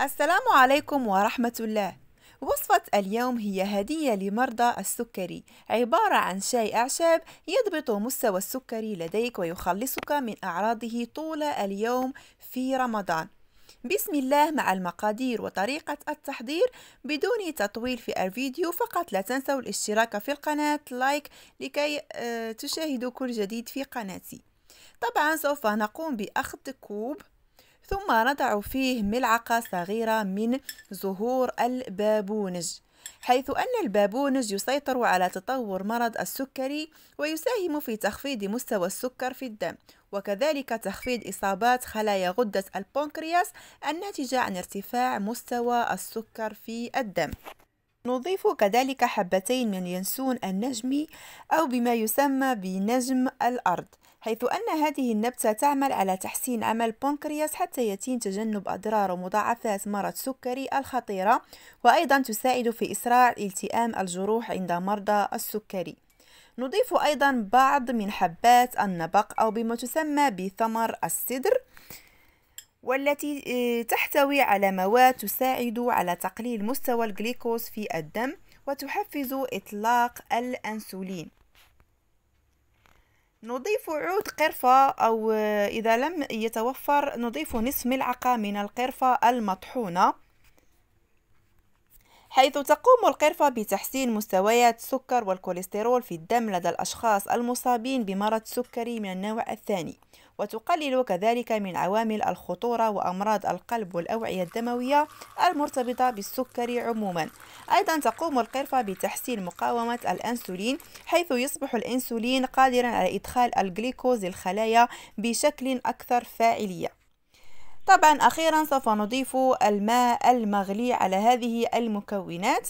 السلام عليكم ورحمة الله وصفة اليوم هي هدية لمرضى السكري عبارة عن شاي أعشاب يضبط مستوى السكري لديك ويخلصك من أعراضه طول اليوم في رمضان بسم الله مع المقادير وطريقة التحضير بدون تطويل في الفيديو فقط لا تنسوا الاشتراك في القناة لايك لكي آه، تشاهدوا كل جديد في قناتي طبعا سوف نقوم بأخذ كوب ثم نضع فيه ملعقة صغيرة من زهور البابونج حيث أن البابونج يسيطر على تطور مرض السكري ويساهم في تخفيض مستوى السكر في الدم وكذلك تخفيض إصابات خلايا غدة البنكرياس الناتجة عن ارتفاع مستوى السكر في الدم نضيف كذلك حبتين من ينسون النجمي أو بما يسمى بنجم الأرض حيث أن هذه النبتة تعمل على تحسين عمل البنكرياس حتى يتم تجنب أضرار ومضاعفات مرض السكري الخطيرة وأيضا تساعد في إسراع التئام الجروح عند مرضى السكري نضيف أيضا بعض من حبات النبق أو بما تسمى بثمر السدر والتي آه، تحتوي على مواد تساعد على تقليل مستوى الجليكوز في الدم وتحفز إطلاق الأنسولين نضيف عود قرفة أو آه، إذا لم يتوفر نضيف نصف ملعقة من القرفة المطحونة حيث تقوم القرفة بتحسين مستويات السكر والكوليسترول في الدم لدى الأشخاص المصابين بمرض سكري من النوع الثاني وتقلل كذلك من عوامل الخطورة وأمراض القلب والأوعية الدموية المرتبطة بالسكري عموما أيضا تقوم القرفة بتحسين مقاومة الأنسولين حيث يصبح الأنسولين قادرا على إدخال الجليكوز للخلايا بشكل أكثر فاعلية طبعا أخيرا سوف نضيف الماء المغلي على هذه المكونات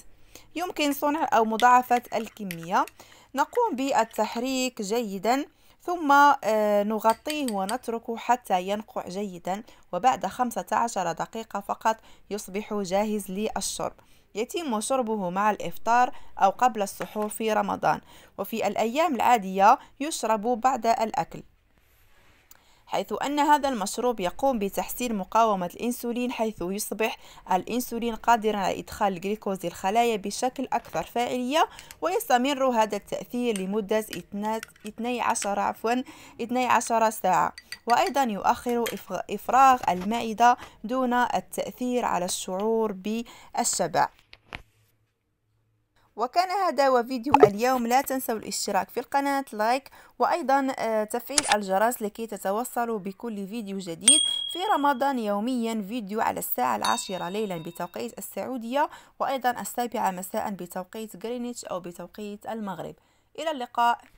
يمكن صنع أو مضاعفة الكمية نقوم بالتحريك جيدا ثم آه، نغطيه ونتركه حتى ينقع جيدا وبعد 15 دقيقة فقط يصبح جاهز للشرب يتم شربه مع الإفطار أو قبل السحور في رمضان وفي الأيام العادية يشرب بعد الأكل حيث أن هذا المشروب يقوم بتحسين مقاومة الأنسولين حيث يصبح الأنسولين قادرا على إدخال الجلوكوز الخلايا بشكل أكثر فاعلية ويستمر هذا التأثير لمدة 12 عفوا 12 ساعة وأيضا يؤخر إفراغ المعدة دون التأثير على الشعور بالشبع وكان هذا هو فيديو اليوم لا تنسوا الاشتراك في القناة لايك وأيضا آه، تفعيل الجرس لكي تتوصلوا بكل فيديو جديد في رمضان يوميا فيديو على الساعة العاشرة ليلا بتوقيت السعودية وأيضا السابعة مساء بتوقيت غرينتش أو بتوقيت المغرب إلى اللقاء